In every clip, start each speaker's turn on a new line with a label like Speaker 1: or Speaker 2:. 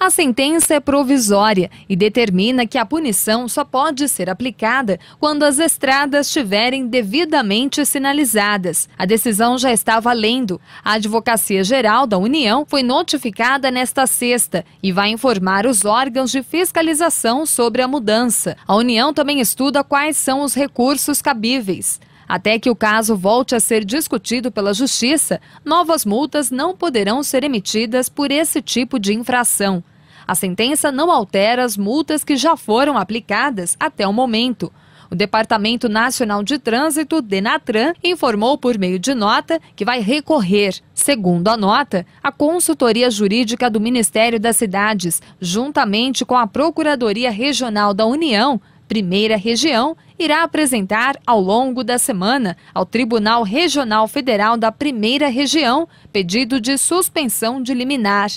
Speaker 1: A sentença é provisória e determina que a punição só pode ser aplicada quando as estradas estiverem devidamente sinalizadas. A decisão já está valendo. A Advocacia Geral da União foi notificada nesta sexta e vai informar os órgãos de fiscalização sobre a mudança. A União também estuda quais são os recursos cabíveis. Até que o caso volte a ser discutido pela Justiça, novas multas não poderão ser emitidas por esse tipo de infração. A sentença não altera as multas que já foram aplicadas até o momento. O Departamento Nacional de Trânsito, Denatran, informou por meio de nota que vai recorrer. Segundo a nota, a consultoria jurídica do Ministério das Cidades, juntamente com a Procuradoria Regional da União, Primeira Região, irá apresentar ao longo da semana ao Tribunal Regional Federal da Primeira Região pedido de suspensão de liminar.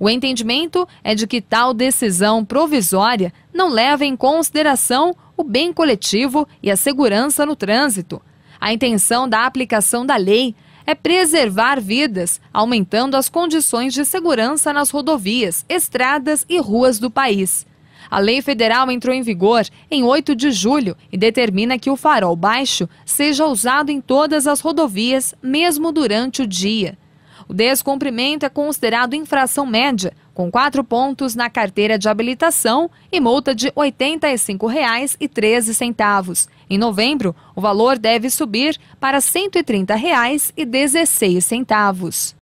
Speaker 1: O entendimento é de que tal decisão provisória não leva em consideração o bem coletivo e a segurança no trânsito. A intenção da aplicação da lei é preservar vidas, aumentando as condições de segurança nas rodovias, estradas e ruas do país. A lei federal entrou em vigor em 8 de julho e determina que o farol baixo seja usado em todas as rodovias, mesmo durante o dia. O descumprimento é considerado infração média, com quatro pontos na carteira de habilitação e multa de R$ 85,13. Em novembro, o valor deve subir para R$ 130,16.